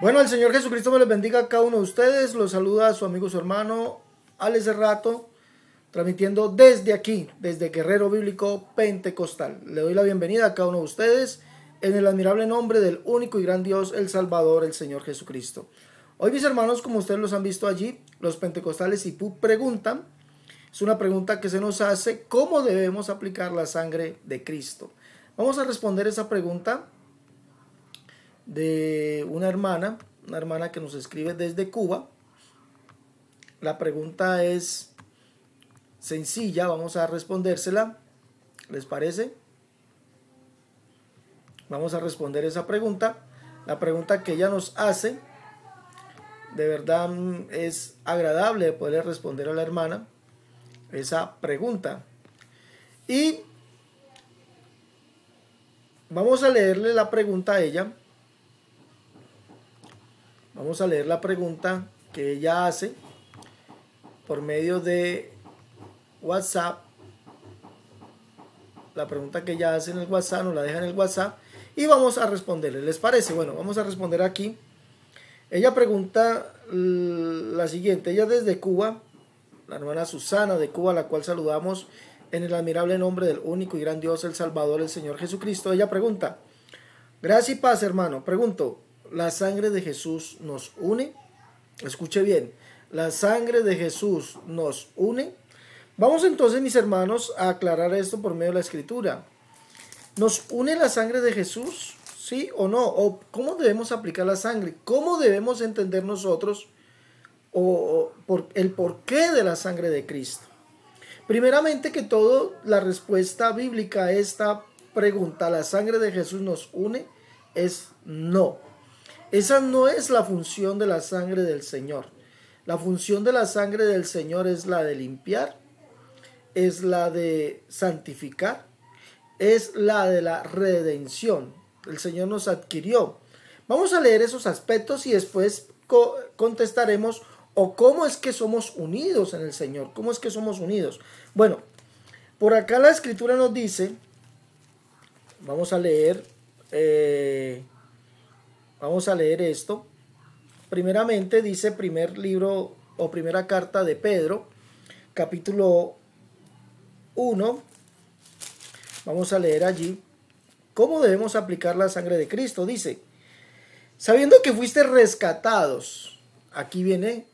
Bueno, el Señor Jesucristo me les bendiga a cada uno de ustedes. Los saluda a su amigo, su hermano, Alex Rato, transmitiendo desde aquí, desde Guerrero Bíblico Pentecostal. Le doy la bienvenida a cada uno de ustedes en el admirable nombre del único y gran Dios, el Salvador, el Señor Jesucristo. Hoy, mis hermanos, como ustedes los han visto allí, los pentecostales y pu preguntan, es una pregunta que se nos hace, ¿cómo debemos aplicar la sangre de Cristo? Vamos a responder esa pregunta de una hermana, una hermana que nos escribe desde Cuba. La pregunta es sencilla, vamos a respondérsela. ¿Les parece? Vamos a responder esa pregunta. La pregunta que ella nos hace, de verdad es agradable poder responder a la hermana esa pregunta. Y vamos a leerle la pregunta a ella Vamos a leer la pregunta que ella hace por medio de WhatsApp. La pregunta que ella hace en el WhatsApp, nos la deja en el WhatsApp y vamos a responderle. ¿Les parece? Bueno, vamos a responder aquí. Ella pregunta la siguiente. Ella desde Cuba, la hermana Susana de Cuba, la cual saludamos en el admirable nombre del único y gran Dios, el Salvador, el Señor Jesucristo. Ella pregunta, gracias y paz, hermano. Pregunto, la sangre de Jesús nos une. Escuche bien, la sangre de Jesús nos une. Vamos entonces, mis hermanos, a aclarar esto por medio de la escritura. ¿Nos une la sangre de Jesús? ¿Sí o no? ¿O ¿Cómo debemos aplicar la sangre? ¿Cómo debemos entender nosotros o, por, el porqué de la sangre de Cristo? Primeramente que todo, la respuesta bíblica a esta pregunta, ¿la sangre de Jesús nos une? Es no. Esa no es la función de la sangre del Señor. La función de la sangre del Señor es la de limpiar, es la de santificar, es la de la redención. El Señor nos adquirió. Vamos a leer esos aspectos y después contestaremos o cómo es que somos unidos en el Señor, cómo es que somos unidos. Bueno, por acá la escritura nos dice, vamos a leer eh, Vamos a leer esto. Primeramente dice primer libro o primera carta de Pedro, capítulo 1. Vamos a leer allí cómo debemos aplicar la sangre de Cristo. Dice, sabiendo que fuiste rescatados, aquí viene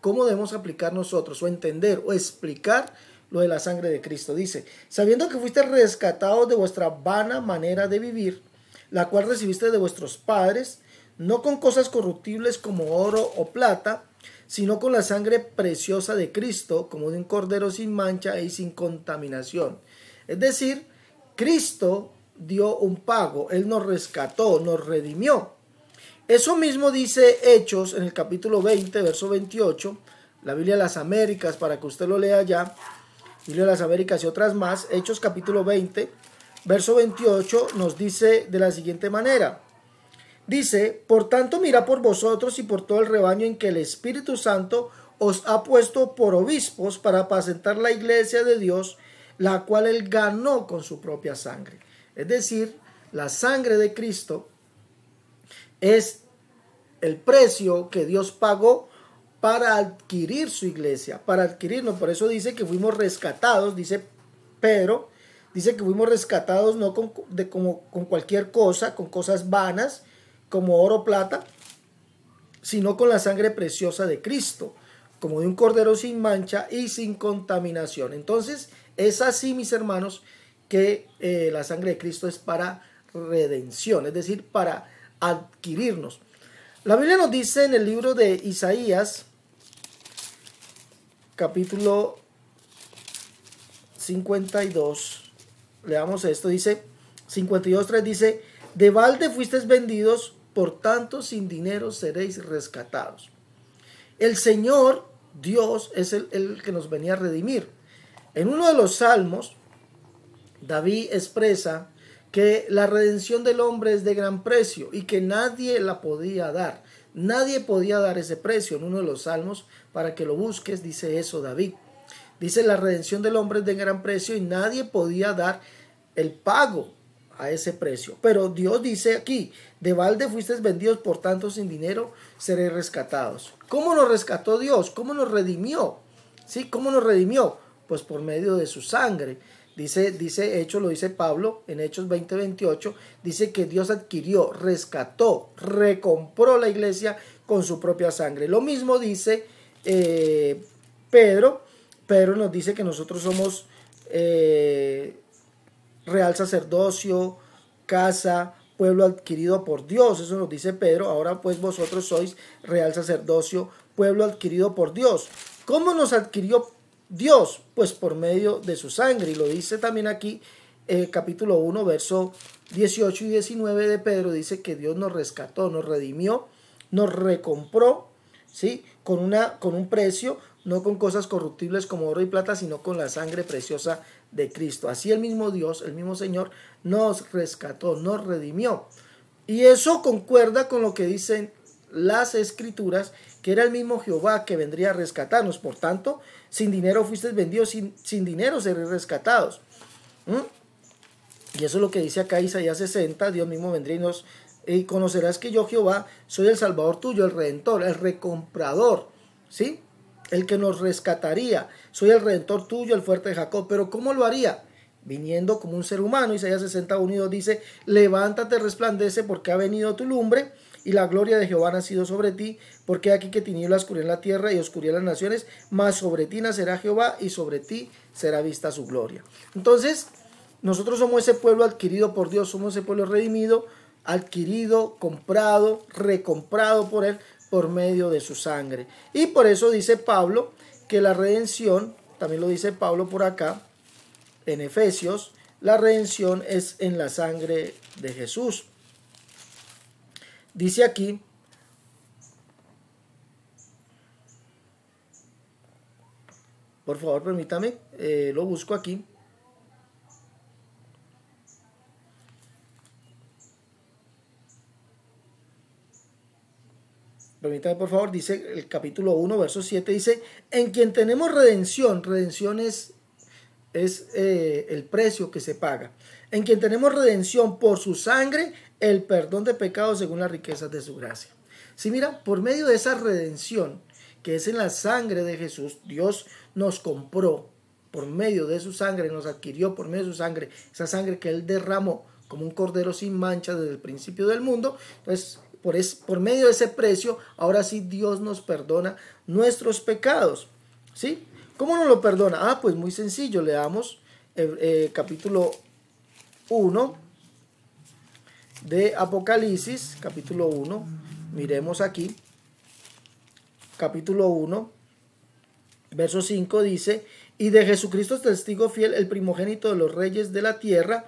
cómo debemos aplicar nosotros o entender o explicar lo de la sangre de Cristo. Dice, sabiendo que fuiste rescatados de vuestra vana manera de vivir, la cual recibiste de vuestros padres, no con cosas corruptibles como oro o plata, sino con la sangre preciosa de Cristo, como de un cordero sin mancha y sin contaminación. Es decir, Cristo dio un pago, Él nos rescató, nos redimió. Eso mismo dice Hechos en el capítulo 20, verso 28, la Biblia de las Américas, para que usted lo lea ya, Biblia de las Américas y otras más, Hechos capítulo 20, verso 28 nos dice de la siguiente manera. Dice, por tanto mira por vosotros y por todo el rebaño en que el Espíritu Santo os ha puesto por obispos para apacentar la iglesia de Dios, la cual él ganó con su propia sangre. Es decir, la sangre de Cristo es el precio que Dios pagó para adquirir su iglesia, para adquirirnos. Por eso dice que fuimos rescatados, dice Pedro, Dice que fuimos rescatados no con, como, con cualquier cosa, con cosas vanas, como oro o plata, sino con la sangre preciosa de Cristo, como de un cordero sin mancha y sin contaminación. Entonces, es así, mis hermanos, que eh, la sangre de Cristo es para redención, es decir, para adquirirnos. La Biblia nos dice en el libro de Isaías, capítulo 52, leamos esto, dice 52.3, dice, de balde fuisteis vendidos, por tanto sin dinero seréis rescatados. El Señor, Dios, es el, el que nos venía a redimir. En uno de los salmos, David expresa que la redención del hombre es de gran precio y que nadie la podía dar. Nadie podía dar ese precio en uno de los salmos para que lo busques, dice eso David. Dice la redención del hombre es de gran precio y nadie podía dar el pago a ese precio. Pero Dios dice aquí, de balde fuisteis vendidos, por tanto sin dinero seré rescatados. ¿Cómo nos rescató Dios? ¿Cómo nos redimió? ¿Sí? ¿Cómo nos redimió? Pues por medio de su sangre. Dice, dice Hechos, lo dice Pablo en Hechos 2028 dice que Dios adquirió, rescató, recompró la iglesia con su propia sangre. Lo mismo dice eh, Pedro, Pedro nos dice que nosotros somos... Eh, real sacerdocio, casa, pueblo adquirido por Dios. Eso nos dice Pedro. Ahora pues vosotros sois real sacerdocio, pueblo adquirido por Dios. ¿Cómo nos adquirió Dios? Pues por medio de su sangre. Y lo dice también aquí, eh, capítulo 1, verso 18 y 19 de Pedro. Dice que Dios nos rescató, nos redimió, nos recompró, ¿sí? Con, una, con un precio, no con cosas corruptibles como oro y plata, sino con la sangre preciosa de Cristo. Así el mismo Dios, el mismo Señor, nos rescató, nos redimió. Y eso concuerda con lo que dicen las escrituras, que era el mismo Jehová que vendría a rescatarnos. Por tanto, sin dinero fuiste vendido, sin, sin dinero seréis rescatados. ¿Mm? Y eso es lo que dice acá Isaías 60, Dios mismo vendría y Y conocerás que yo Jehová soy el Salvador tuyo, el Redentor, el Recomprador. ¿Sí? el que nos rescataría. Soy el redentor tuyo, el fuerte de Jacob. Pero ¿cómo lo haría? Viniendo como un ser humano. Isaías 60, 1 dice, levántate, resplandece, porque ha venido tu lumbre y la gloria de Jehová ha sido sobre ti, porque aquí que tinieblas en la tierra y en las naciones, mas sobre ti nacerá Jehová y sobre ti será vista su gloria. Entonces, nosotros somos ese pueblo adquirido por Dios, somos ese pueblo redimido, adquirido, comprado, recomprado por Él, por medio de su sangre. Y por eso dice Pablo que la redención, también lo dice Pablo por acá, en Efesios, la redención es en la sangre de Jesús. Dice aquí, por favor permítame, eh, lo busco aquí. permítame por favor, dice el capítulo 1, verso 7, dice, en quien tenemos redención, redención es, eh, el precio que se paga, en quien tenemos redención por su sangre, el perdón de pecados según las riquezas de su gracia. Si mira, por medio de esa redención que es en la sangre de Jesús, Dios nos compró por medio de su sangre, nos adquirió por medio de su sangre, esa sangre que Él derramó como un cordero sin mancha desde el principio del mundo. Entonces, pues, por, es, por medio de ese precio, ahora sí Dios nos perdona nuestros pecados. ¿Sí? ¿Cómo nos lo perdona? Ah, pues muy sencillo, leamos eh, eh, capítulo 1 de Apocalipsis, capítulo 1, miremos aquí, capítulo 1, verso 5 dice, y de Jesucristo testigo fiel, el primogénito de los reyes de la tierra,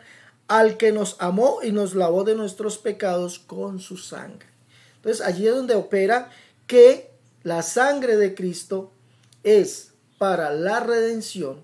al que nos amó y nos lavó de nuestros pecados con su sangre. Entonces allí es donde opera que la sangre de Cristo es para la redención,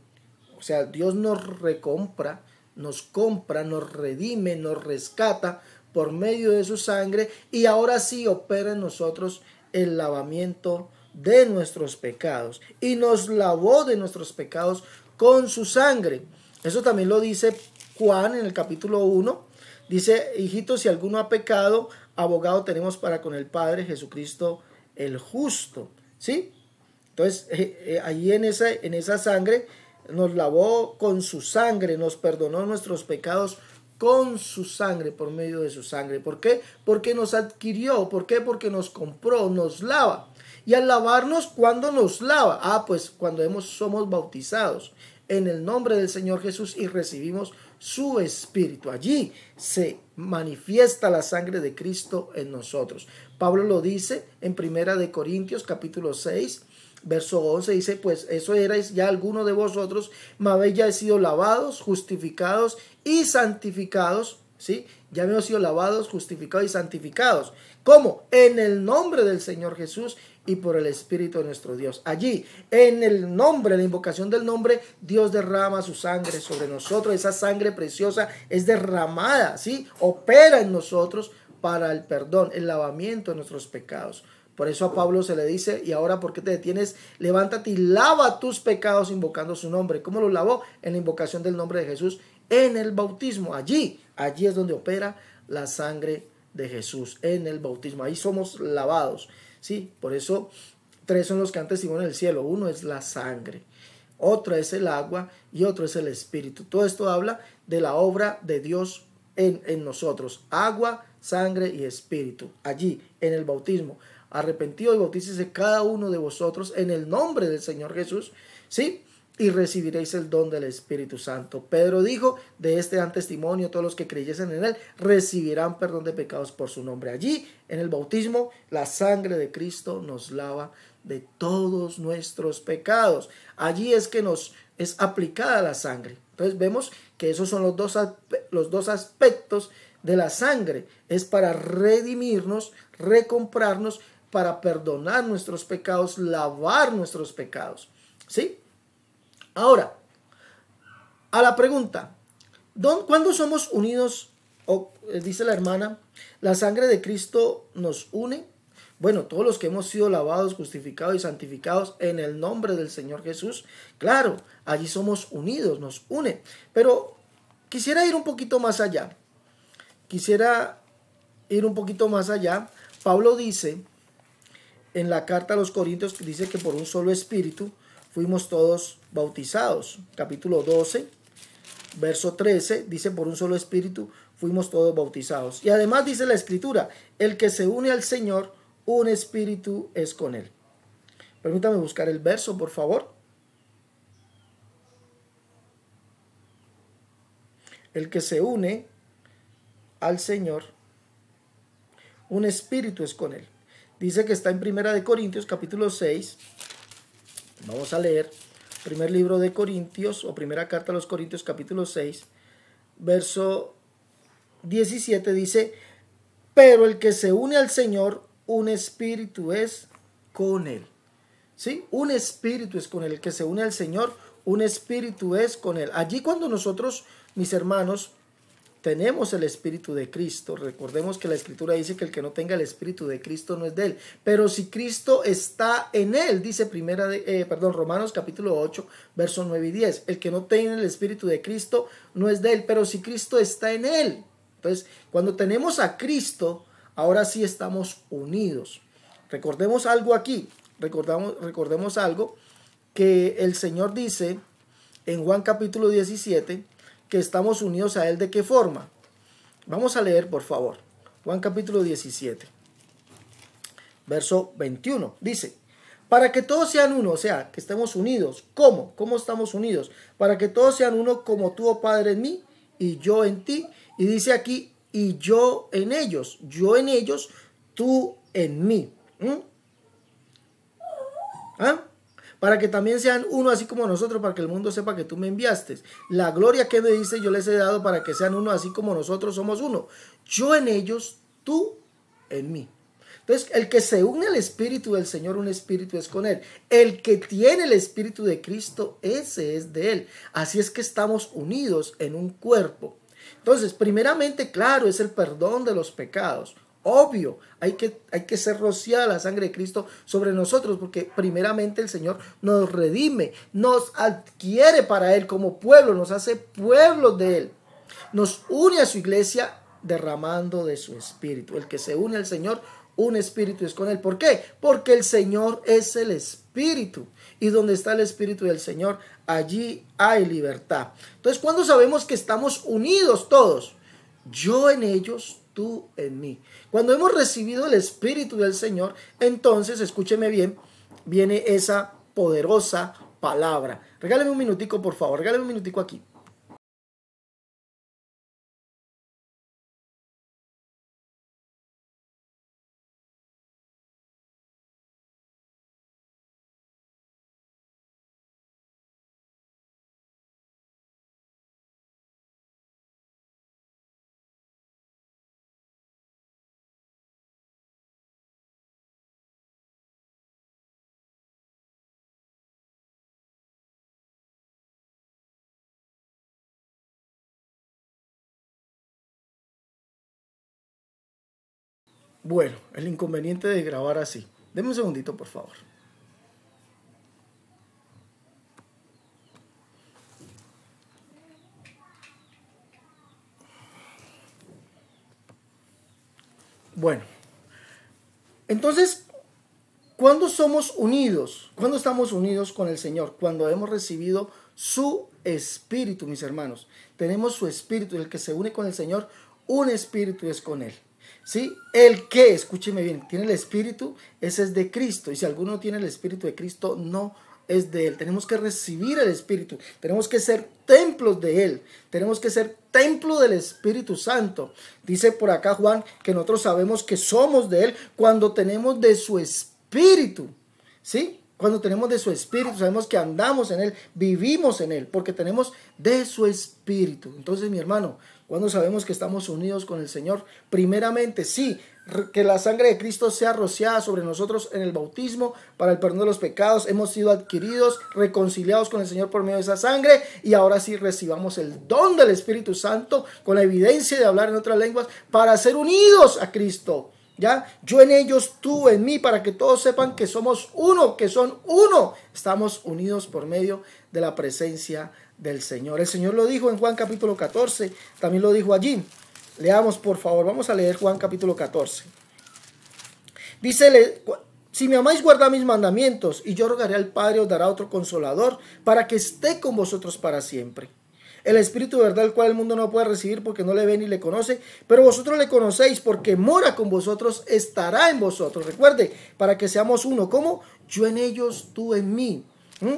o sea, Dios nos recompra, nos compra, nos redime, nos rescata por medio de su sangre y ahora sí opera en nosotros el lavamiento de nuestros pecados y nos lavó de nuestros pecados con su sangre. Eso también lo dice Juan en el capítulo 1, dice, hijito, si alguno ha pecado, abogado tenemos para con el Padre Jesucristo el justo. ¿Sí? Entonces, allí eh, eh, ahí en esa, en esa sangre nos lavó con su sangre, nos perdonó nuestros pecados con su sangre, por medio de su sangre. ¿Por qué? Porque nos adquirió, ¿por qué? Porque nos compró, nos lava. Y al lavarnos, ¿cuándo nos lava? Ah, pues cuando hemos, somos bautizados en el nombre del Señor Jesús y recibimos su espíritu. Allí se manifiesta la sangre de Cristo en nosotros. Pablo lo dice en Primera de Corintios capítulo 6, verso 11 dice, pues eso erais ya alguno de vosotros, habéis ya sido lavados, justificados y santificados, ¿sí? Ya hemos sido lavados, justificados y santificados. ¿Cómo? En el nombre del Señor Jesús y por el Espíritu de nuestro Dios. Allí, en el nombre, la invocación del nombre, Dios derrama su sangre sobre nosotros. Esa sangre preciosa es derramada, ¿sí? Opera en nosotros para el perdón, el lavamiento de nuestros pecados. Por eso a Pablo se le dice, y ahora ¿por qué te detienes? Levántate y lava tus pecados invocando su nombre. ¿Cómo lo lavó? En la invocación del nombre de Jesús, en el bautismo. Allí, allí es donde opera la sangre de Jesús, en el bautismo. Ahí somos lavados. ¿sí? Por eso tres son los que han en el cielo. Uno es la sangre, otro es el agua y otro es el espíritu. Todo esto habla de la obra de Dios en, en nosotros. Agua, sangre y espíritu. Allí, en el bautismo. Arrepentido y bautícese cada uno de vosotros en el nombre del Señor Jesús, ¿sí? y recibiréis el don del Espíritu Santo. Pedro dijo, de este dan testimonio, todos los que creyesen en él recibirán perdón de pecados por su nombre. Allí, en el bautismo, la sangre de Cristo nos lava de todos nuestros pecados. Allí es que nos es aplicada la sangre. Entonces vemos que esos son los dos, los dos aspectos de la sangre. Es para redimirnos, recomprarnos, para perdonar nuestros pecados, lavar nuestros pecados. ¿Sí? Ahora, a la pregunta, ¿cuándo somos unidos? Eh, dice la hermana, la sangre de Cristo nos une. Bueno, todos los que hemos sido lavados, justificados y santificados en el nombre del Señor Jesús, claro, allí somos unidos, nos une. Pero quisiera ir un poquito más allá. Quisiera ir un poquito más allá. Pablo dice en la carta a los Corintios, que dice que por un solo espíritu, fuimos todos bautizados. Capítulo 12, verso 13, dice, por un solo espíritu fuimos todos bautizados. Y además dice la escritura, el que se une al Señor, un espíritu es con él. Permítame buscar el verso, por favor. El que se une al Señor, un espíritu es con él. Dice que está en Primera de Corintios capítulo 6, Vamos a leer primer libro de Corintios o primera carta a los Corintios capítulo 6, verso 17 dice, pero el que se une al Señor, un espíritu es con él. ¿Sí? Un espíritu es con él. El que se une al Señor, un espíritu es con él. Allí cuando nosotros, mis hermanos, tenemos el Espíritu de Cristo. Recordemos que la Escritura dice que el que no tenga el Espíritu de Cristo no es de él. Pero si Cristo está en él, dice primera de, eh, perdón, Romanos capítulo 8, versos 9 y 10. El que no tiene el Espíritu de Cristo no es de él, pero si Cristo está en él. Entonces, cuando tenemos a Cristo, ahora sí estamos unidos. Recordemos algo aquí, recordamos, recordemos algo que el Señor dice en Juan capítulo 17, que estamos unidos a Él de qué forma. Vamos a leer, por favor, Juan capítulo 17, verso 21. Dice, para que todos sean uno, o sea, que estemos unidos. ¿Cómo? ¿Cómo estamos unidos? Para que todos sean uno como tú, oh Padre, en mí y yo en ti. Y dice aquí, y yo en ellos, yo en ellos, tú en mí. ¿Mm? ¿Ah? para que también sean uno así como nosotros, para que el mundo sepa que tú me enviaste. La gloria que me diste yo les he dado para que sean uno así como nosotros somos uno. Yo en ellos, tú en mí. Entonces, el que se une al Espíritu del Señor, un Espíritu es con Él. El que tiene el Espíritu de Cristo, ese es de Él. Así es que estamos unidos en un cuerpo. Entonces, primeramente, claro, es el perdón de los pecados. Obvio, hay que, hay que ser rociada la sangre de Cristo sobre nosotros, porque primeramente el Señor nos redime, nos adquiere para Él como pueblo, nos hace pueblo de Él, nos une a su iglesia derramando de su espíritu. El que se une al Señor, un espíritu es con Él. ¿Por qué? Porque el Señor es el espíritu. Y donde está el espíritu del Señor, allí hay libertad. Entonces, cuando sabemos que estamos unidos todos, yo en ellos, tú en mí. Cuando hemos recibido el Espíritu del Señor, entonces, escúcheme bien, viene esa poderosa palabra. Regáleme un minutico, por favor, regáleme un minutico aquí. Bueno, el inconveniente de grabar así. Deme un segundito, por favor. Bueno, entonces, ¿cuándo somos unidos? ¿Cuándo estamos unidos con el Señor? Cuando hemos recibido su espíritu, mis hermanos. Tenemos su espíritu, el que se une con el Señor, un espíritu es con Él. ¿sí? El que, escúcheme bien, tiene el Espíritu, ese es de Cristo. Y si alguno tiene el Espíritu de Cristo, no es de Él. Tenemos que recibir el Espíritu. Tenemos que ser templos de Él. Tenemos que ser templo del Espíritu Santo. Dice por acá Juan que nosotros sabemos que somos de Él cuando tenemos de su Espíritu. ¿Sí? Cuando tenemos de su Espíritu, sabemos que andamos en Él, vivimos en Él, porque tenemos de su Espíritu. Entonces, mi hermano, cuando sabemos que estamos unidos con el Señor, primeramente, sí, que la sangre de Cristo sea rociada sobre nosotros en el bautismo para el perdón de los pecados. Hemos sido adquiridos, reconciliados con el Señor por medio de esa sangre y ahora sí recibamos el don del Espíritu Santo con la evidencia de hablar en otras lenguas para ser unidos a Cristo. ¿Ya? Yo en ellos, tú en mí, para que todos sepan que somos uno, que son uno. Estamos unidos por medio de la presencia de del Señor. El Señor lo dijo en Juan capítulo 14, también lo dijo allí. Leamos por favor, vamos a leer Juan capítulo 14. Dice, si me amáis, guardad mis mandamientos, y yo rogaré al Padre, os dará otro consolador, para que esté con vosotros para siempre. El Espíritu de verdad, el cual el mundo no puede recibir porque no le ve ni le conoce, pero vosotros le conocéis porque mora con vosotros, estará en vosotros. Recuerde, para que seamos uno, como yo en ellos, tú en mí ¿Mm?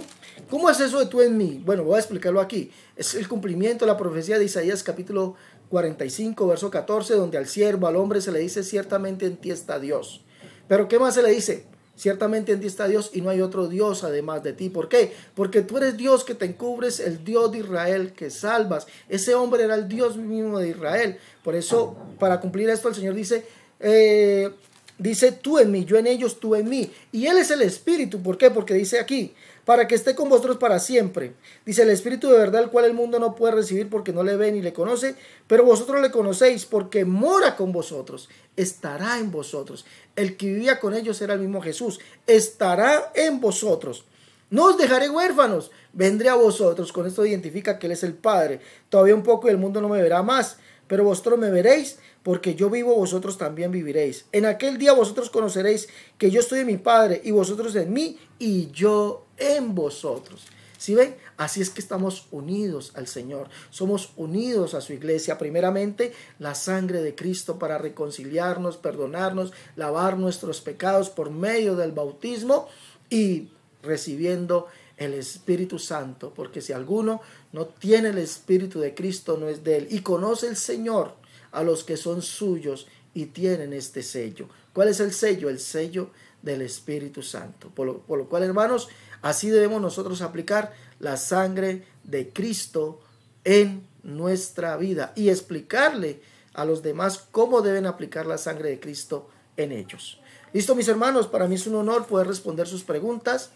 ¿Cómo es eso de tú en mí? Bueno, voy a explicarlo aquí. Es el cumplimiento de la profecía de Isaías capítulo 45, verso 14, donde al siervo, al hombre se le dice, ciertamente en ti está Dios. Pero ¿qué más se le dice? Ciertamente en ti está Dios y no hay otro Dios además de ti. ¿Por qué? Porque tú eres Dios que te encubres, el Dios de Israel que salvas. Ese hombre era el Dios mismo de Israel. Por eso, para cumplir esto, el Señor dice, eh, Dice tú en mí, yo en ellos, tú en mí. Y Él es el Espíritu. ¿Por qué? Porque dice aquí, para que esté con vosotros para siempre. Dice el Espíritu de verdad, el cual el mundo no puede recibir porque no le ve ni le conoce, pero vosotros le conocéis porque mora con vosotros, estará en vosotros. El que vivía con ellos era el mismo Jesús, estará en vosotros. No os dejaré huérfanos, vendré a vosotros. Con esto identifica que Él es el Padre. Todavía un poco y el mundo no me verá más pero vosotros me veréis, porque yo vivo, vosotros también viviréis. En aquel día vosotros conoceréis que yo estoy en mi Padre, y vosotros en mí, y yo en vosotros. ¿Sí ven? Así es que estamos unidos al Señor. Somos unidos a su iglesia. Primeramente, la sangre de Cristo para reconciliarnos, perdonarnos, lavar nuestros pecados por medio del bautismo y recibiendo el Espíritu Santo, porque si alguno no tiene el Espíritu de Cristo, no es de él. Y conoce el Señor a los que son suyos y tienen este sello. ¿Cuál es el sello? El sello del Espíritu Santo. Por lo, cual, hermanos, así debemos nosotros aplicar la sangre de Cristo en nuestra vida y explicarle a los demás cómo deben aplicar la sangre de Cristo en ellos. Listo, mis hermanos, para mí es un honor poder responder sus preguntas.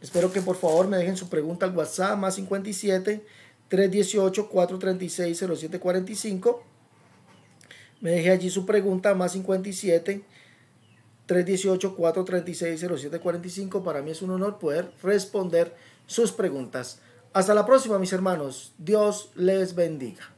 Espero que por favor me dejen su pregunta al WhatsApp más 57 318 436 0745. Me deje allí su pregunta más 57 318 436 0745. Para mí es un honor poder responder sus preguntas. Hasta la próxima, mis hermanos. Dios les bendiga.